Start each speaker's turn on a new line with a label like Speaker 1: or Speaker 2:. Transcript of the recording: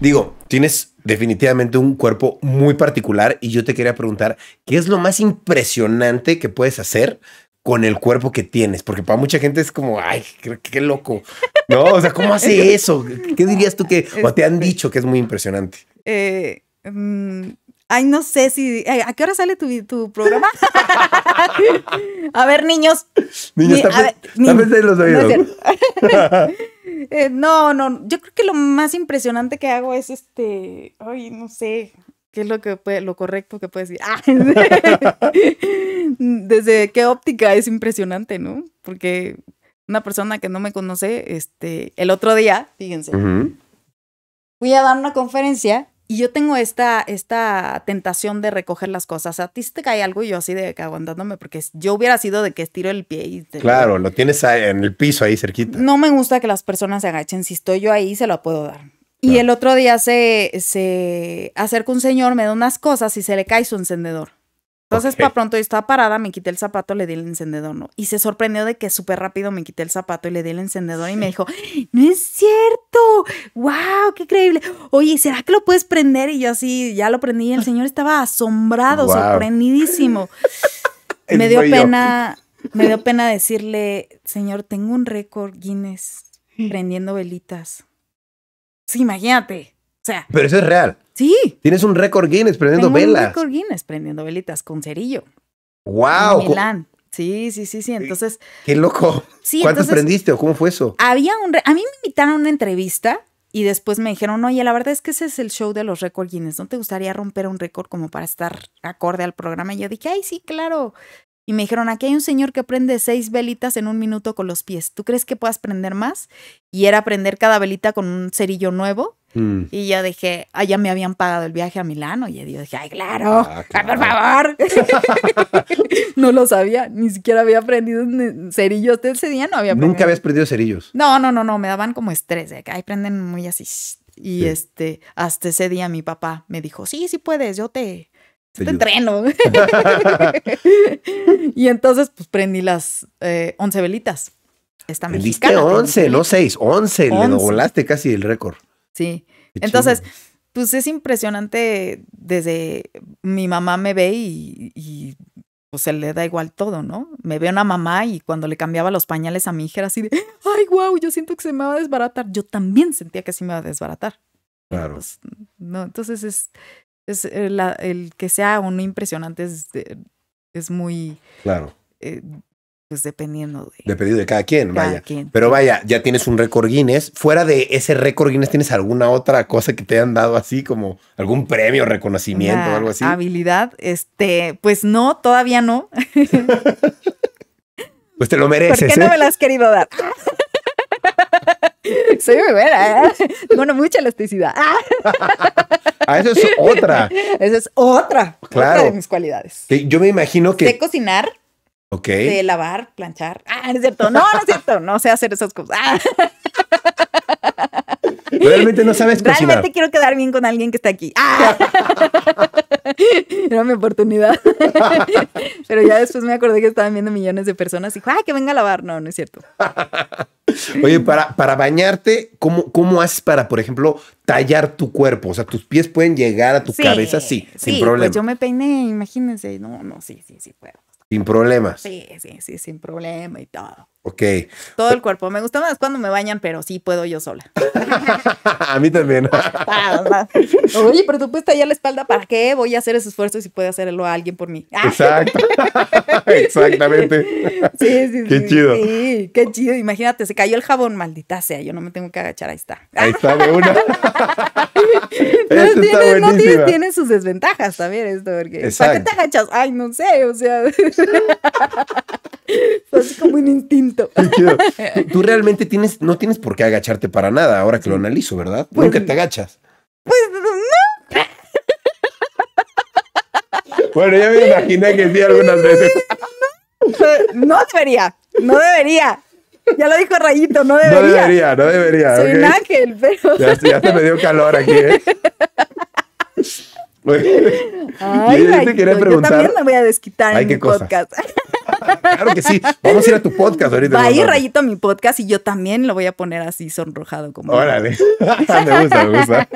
Speaker 1: Digo, tienes definitivamente un cuerpo muy particular y yo te quería preguntar, ¿qué es lo más impresionante que puedes hacer con el cuerpo que tienes? Porque para mucha gente es como, ay, qué, loco, ¿no? O sea, ¿cómo hace eso? ¿Qué dirías tú que, o te han este, dicho que es muy impresionante?
Speaker 2: Eh, mm, Ay, no sé si. Eh, ¿A qué hora sale tu, programa? a ver, niños. Niños, también se los oídos. No, eh, no, no. Yo creo que lo más impresionante que hago es este. Ay, no sé. ¿Qué es lo, que puede, lo correcto que puedes decir? Ah, desde qué óptica es impresionante, ¿no? Porque una persona que no me conoce, este, el otro día, fíjense, fui a dar una conferencia y yo tengo esta, esta tentación de recoger las cosas. A ti se te cae algo y yo así de aguantándome, porque yo hubiera sido de que estiro el pie y.
Speaker 1: claro, lo tienes en el piso ahí cerquita.
Speaker 2: No me gusta que las personas se agachen. Si estoy yo ahí, se lo puedo dar. Y el otro día se, se acerca un señor, me da unas cosas y se le cae su encendedor. Entonces, para pronto yo estaba parada, me quité el zapato, le di el encendedor, ¿no? Y se sorprendió de que súper rápido me quité el zapato y le di el encendedor y me dijo, no es cierto, wow, qué increíble. Oye, ¿será que lo puedes prender? Y yo así, ya lo prendí y el señor estaba asombrado, sorprendidísimo. me dio pena, me dio pena decirle, señor, tengo un récord Guinness prendiendo velitas. Sí, imagínate. O sea. Pero eso es real. Sí.
Speaker 1: Tienes un récord Guinness prendiendo tengo velas. Un récord
Speaker 2: Guinness prendiendo velitas con cerillo.
Speaker 1: Wow. En
Speaker 2: Sí, sí, sí, sí. Entonces. Qué loco. Sí, ¿Cuántos prendiste
Speaker 1: o cómo fue eso?
Speaker 2: Había un. A mí me invitaron a una entrevista y después me dijeron, oye, la verdad es que ese es el show de los récord Guinness, ¿no te gustaría romper un récord como para estar acorde al programa? Y yo dije, ay, sí, claro. Y me dijeron, aquí hay un señor que prende seis velitas en un minuto con los pies, ¿tú crees que puedas prender más? Y era prender cada velita con un cerillo nuevo Mm. Y yo dije, ah, ya me habían pagado el viaje a Milán. Y yo dije, ay, claro, ah, por favor. no lo sabía, ni siquiera había prendido eh, cerillos. De ese día no había Nunca habías
Speaker 1: prendido cerillos.
Speaker 2: No, no, no, no, me daban como estrés. De ahí prenden muy así. Y este, hasta ese día mi papá me dijo, sí, sí puedes, yo te, te, entreno. y entonces, pues prendí las eh, Once 11 velitas. Esta mexicana. 11, no
Speaker 1: seis, once Le doblaste casi el récord.
Speaker 2: Sí. Entonces, pues es impresionante desde mi mamá me ve y, pues se le da igual todo, ¿no? Me ve una mamá y cuando le cambiaba los pañales a mi hija era así de, ay, wow, yo siento que se me va a desbaratar. Yo también sentía que sí me iba a desbaratar. Claro. Pues, no, entonces es, es eh, el que sea uno impresionante es, es muy... Claro. Eh, pues dependiendo de...
Speaker 1: Dependiendo de cada quien, vaya. Pero vaya, ya tienes un récord Guinness. Fuera de ese récord Guinness, ¿tienes alguna otra cosa que te hayan dado así, como algún premio, reconocimiento o algo así?
Speaker 2: Habilidad, este, pues no, todavía no.
Speaker 1: pues te lo mereces. ¿Por qué no ¿eh? me lo
Speaker 2: has querido dar? Soy muy buena, ¿eh? Bueno, mucha elasticidad.
Speaker 1: ah, eso es otra.
Speaker 2: Esa es otra. Claro. de mis cualidades.
Speaker 1: yo me imagino que. Sé cocinar, de
Speaker 2: lavar, planchar. Ah, no es cierto. No, no es cierto. No sé hacer esas cosas. Ah.
Speaker 1: Realmente no sabes cocinar. Realmente
Speaker 2: quiero quedar bien con alguien que está aquí. Ah. Era mi oportunidad. Pero ya después me acordé que estaban viendo millones de personas y dijo, ah, que venga a lavar. No, no es cierto.
Speaker 1: Oye, para, para bañarte, ¿cómo, ¿cómo haces para, por ejemplo, tallar tu cuerpo? O sea, tus pies pueden llegar a tu cabeza, sí, sin pues problema. Pues yo
Speaker 2: me peiné, imagínense. No, no, sí, sí, sí puedo. Sin problemas. Sí, sí, sí, sin problema y todo. Ok. Todo el cuerpo. Me gusta más cuando me bañan, pero sí puedo yo sola.
Speaker 1: a mí también.
Speaker 2: Oye, pero tú puedes tallar la espalda. ¿Para qué voy a hacer ese esfuerzo si puede hacerlo a alguien por mí?
Speaker 1: Exacto. Exactamente. Sí, sí, sí. qué chido.
Speaker 2: Sí, qué chido. Imagínate, se cayó el jabón, maldita sea. Yo no me tengo que agachar. Ahí está.
Speaker 1: Ahí está una. no, tiene, no tiene,
Speaker 2: sus desventajas también esto. Porque, ¿Para qué te agachas? Ay, no sé. O sea, es como un instinto
Speaker 1: Tú, realmente tienes, no tienes por qué agacharte para nada ahora que lo analizo, ¿verdad? ¿Por pues Nunca te agachas. Pues no. Bueno, ya me imaginé que sí algunas veces.
Speaker 2: No debería, no debería. Ya lo dijo Rayito, no debería. No debería,
Speaker 1: no debería. Soy un
Speaker 2: ángel, pero. Ya, ya
Speaker 1: se me dio calor aquí, ¿eh?
Speaker 2: Ay, yo, también me voy a desquitar en mi podcast claro que sí.
Speaker 1: Vamos a ir a tu podcast ahorita. Va a ir rayito
Speaker 2: a mi podcast y yo también lo voy a poner así sonrojado como. Órale. me gusta, me gusta.